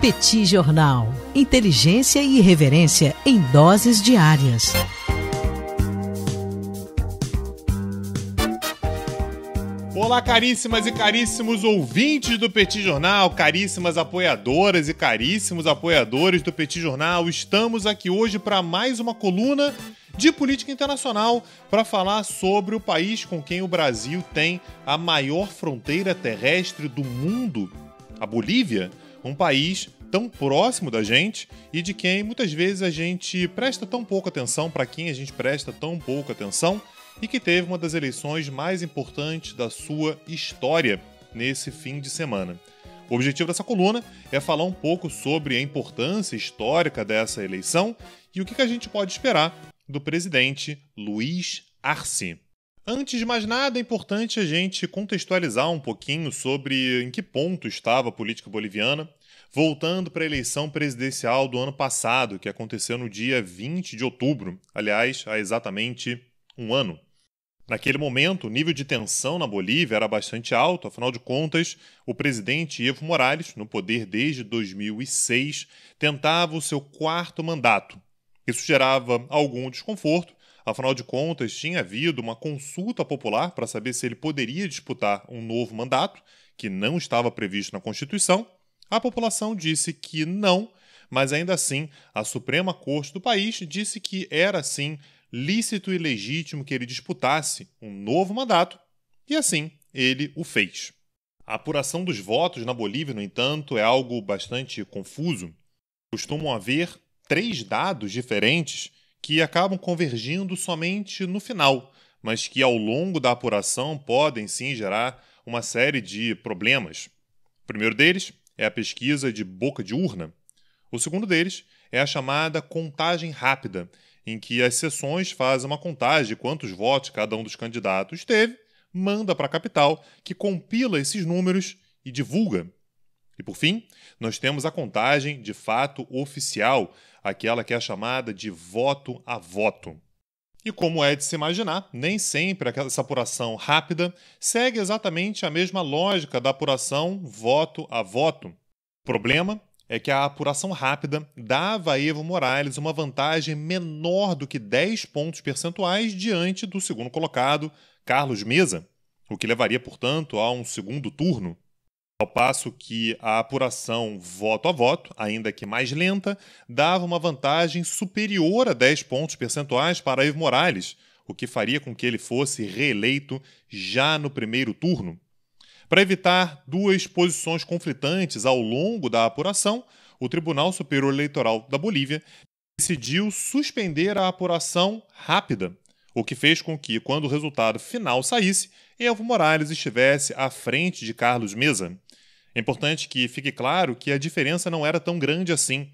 Petit Jornal. Inteligência e irreverência em doses diárias. Olá, caríssimas e caríssimos ouvintes do Petit Jornal, caríssimas apoiadoras e caríssimos apoiadores do Petit Jornal. Estamos aqui hoje para mais uma coluna de política internacional para falar sobre o país com quem o Brasil tem a maior fronteira terrestre do mundo, a Bolívia um país tão próximo da gente e de quem muitas vezes a gente presta tão pouca atenção, para quem a gente presta tão pouca atenção e que teve uma das eleições mais importantes da sua história nesse fim de semana. O objetivo dessa coluna é falar um pouco sobre a importância histórica dessa eleição e o que a gente pode esperar do presidente Luiz Arce. Antes de mais nada, é importante a gente contextualizar um pouquinho sobre em que ponto estava a política boliviana, voltando para a eleição presidencial do ano passado, que aconteceu no dia 20 de outubro, aliás, há exatamente um ano. Naquele momento, o nível de tensão na Bolívia era bastante alto, afinal de contas, o presidente Evo Morales, no poder desde 2006, tentava o seu quarto mandato. Isso gerava algum desconforto Afinal de contas, tinha havido uma consulta popular para saber se ele poderia disputar um novo mandato, que não estava previsto na Constituição. A população disse que não, mas ainda assim, a Suprema Corte do país disse que era sim lícito e legítimo que ele disputasse um novo mandato, e assim ele o fez. A apuração dos votos na Bolívia, no entanto, é algo bastante confuso. Costumam haver três dados diferentes que acabam convergindo somente no final, mas que ao longo da apuração podem sim gerar uma série de problemas. O primeiro deles é a pesquisa de boca de urna. O segundo deles é a chamada contagem rápida, em que as sessões fazem uma contagem de quantos votos cada um dos candidatos teve, manda para a capital, que compila esses números e divulga. E por fim, nós temos a contagem de fato oficial, aquela que é chamada de voto a voto. E como é de se imaginar, nem sempre essa apuração rápida segue exatamente a mesma lógica da apuração voto a voto. O problema é que a apuração rápida dava a Evo Morales uma vantagem menor do que 10 pontos percentuais diante do segundo colocado, Carlos Mesa, o que levaria, portanto, a um segundo turno. Ao passo que a apuração voto a voto, ainda que mais lenta, dava uma vantagem superior a 10 pontos percentuais para Evo Morales, o que faria com que ele fosse reeleito já no primeiro turno. Para evitar duas posições conflitantes ao longo da apuração, o Tribunal Superior Eleitoral da Bolívia decidiu suspender a apuração rápida, o que fez com que, quando o resultado final saísse, Evo Morales estivesse à frente de Carlos Mesa. É importante que fique claro que a diferença não era tão grande assim.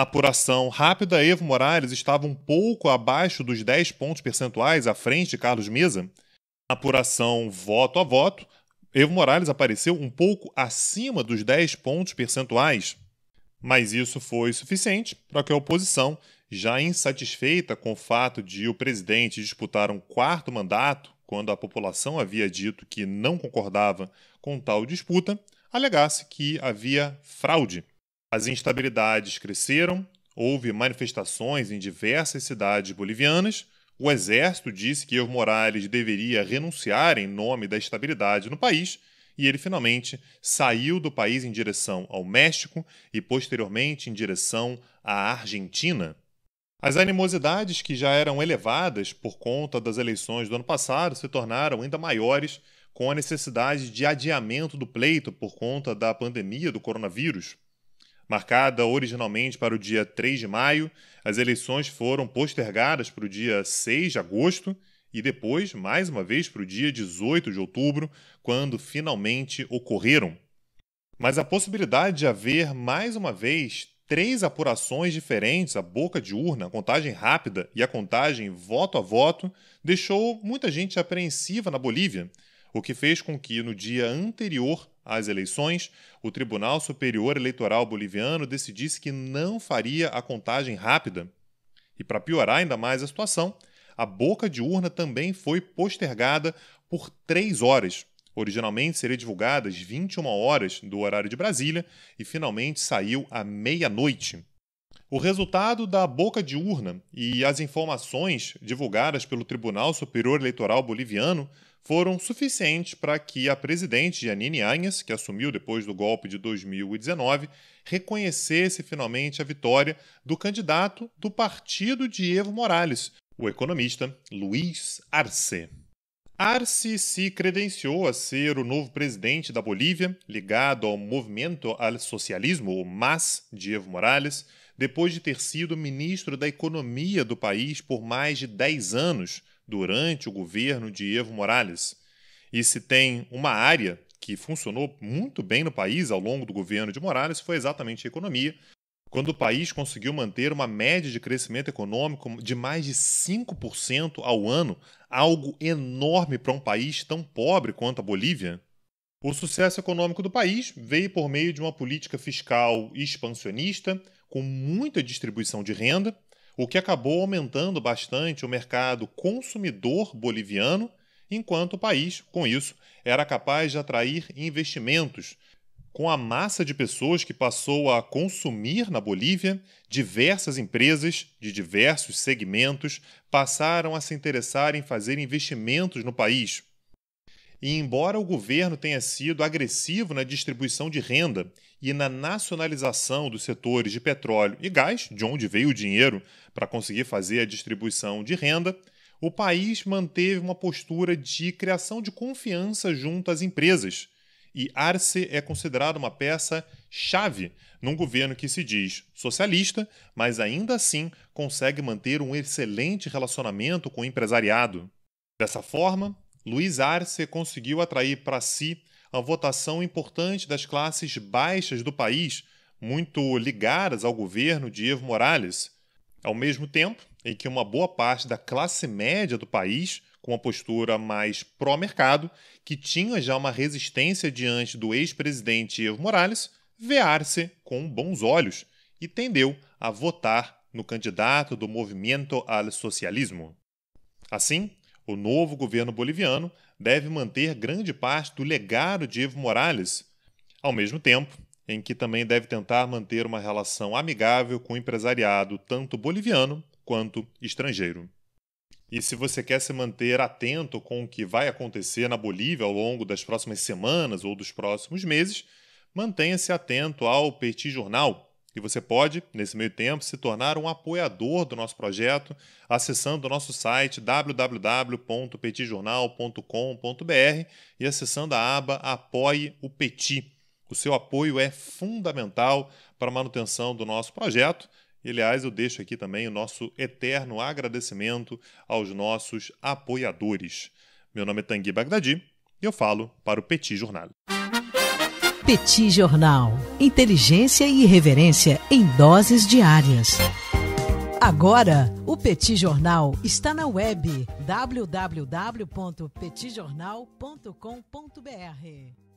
A apuração rápida, Evo Morales estava um pouco abaixo dos 10 pontos percentuais à frente de Carlos Mesa. A apuração voto a voto, Evo Morales apareceu um pouco acima dos 10 pontos percentuais. Mas isso foi suficiente para que a oposição, já insatisfeita com o fato de o presidente disputar um quarto mandato, quando a população havia dito que não concordava com tal disputa, alegasse que havia fraude. As instabilidades cresceram, houve manifestações em diversas cidades bolivianas. O exército disse que Evo Morales deveria renunciar em nome da estabilidade no país, e ele finalmente saiu do país em direção ao México e posteriormente em direção à Argentina. As animosidades que já eram elevadas por conta das eleições do ano passado se tornaram ainda maiores com a necessidade de adiamento do pleito por conta da pandemia do coronavírus. Marcada originalmente para o dia 3 de maio, as eleições foram postergadas para o dia 6 de agosto e depois, mais uma vez, para o dia 18 de outubro, quando finalmente ocorreram. Mas a possibilidade de haver, mais uma vez, três apurações diferentes, a boca de urna, a contagem rápida e a contagem voto a voto, deixou muita gente apreensiva na Bolívia o que fez com que, no dia anterior às eleições, o Tribunal Superior Eleitoral Boliviano decidisse que não faria a contagem rápida. E para piorar ainda mais a situação, a boca de urna também foi postergada por três horas. Originalmente seria divulgada às 21 horas do horário de Brasília e finalmente saiu à meia-noite. O resultado da boca de urna e as informações divulgadas pelo Tribunal Superior Eleitoral Boliviano foram suficientes para que a presidente Janine Anhas, que assumiu depois do golpe de 2019, reconhecesse finalmente a vitória do candidato do partido de Evo Morales, o economista Luiz Arce. Arce se credenciou a ser o novo presidente da Bolívia, ligado ao movimento al socialismo, o MAS, de Evo Morales, depois de ter sido ministro da Economia do país por mais de 10 anos durante o governo de Evo Morales. E se tem uma área que funcionou muito bem no país ao longo do governo de Morales foi exatamente a economia, quando o país conseguiu manter uma média de crescimento econômico de mais de 5% ao ano, algo enorme para um país tão pobre quanto a Bolívia. O sucesso econômico do país veio por meio de uma política fiscal expansionista, com muita distribuição de renda, o que acabou aumentando bastante o mercado consumidor boliviano, enquanto o país, com isso, era capaz de atrair investimentos. Com a massa de pessoas que passou a consumir na Bolívia, diversas empresas de diversos segmentos passaram a se interessar em fazer investimentos no país, e embora o governo tenha sido agressivo na distribuição de renda e na nacionalização dos setores de petróleo e gás, de onde veio o dinheiro para conseguir fazer a distribuição de renda, o país manteve uma postura de criação de confiança junto às empresas. E Arce é considerado uma peça chave num governo que se diz socialista, mas ainda assim consegue manter um excelente relacionamento com o empresariado. Dessa forma, Luiz Arce conseguiu atrair para si a votação importante das classes baixas do país, muito ligadas ao governo de Evo Morales. Ao mesmo tempo em que uma boa parte da classe média do país, com uma postura mais pró-mercado, que tinha já uma resistência diante do ex-presidente Evo Morales, vê Arce com bons olhos e tendeu a votar no candidato do Movimento al Socialismo. Assim, o novo governo boliviano deve manter grande parte do legado de Evo Morales, ao mesmo tempo em que também deve tentar manter uma relação amigável com o empresariado, tanto boliviano quanto estrangeiro. E se você quer se manter atento com o que vai acontecer na Bolívia ao longo das próximas semanas ou dos próximos meses, mantenha-se atento ao Petit Jornal, e você pode, nesse meio tempo, se tornar um apoiador do nosso projeto acessando o nosso site www.petijornal.com.br e acessando a aba Apoie o Petit. O seu apoio é fundamental para a manutenção do nosso projeto. E, aliás, eu deixo aqui também o nosso eterno agradecimento aos nossos apoiadores. Meu nome é Tanguy Bagdadi e eu falo para o Petit Jornal. Petit Jornal. Inteligência e irreverência em doses diárias. Agora, o Petit Jornal está na web www.petijornal.com.br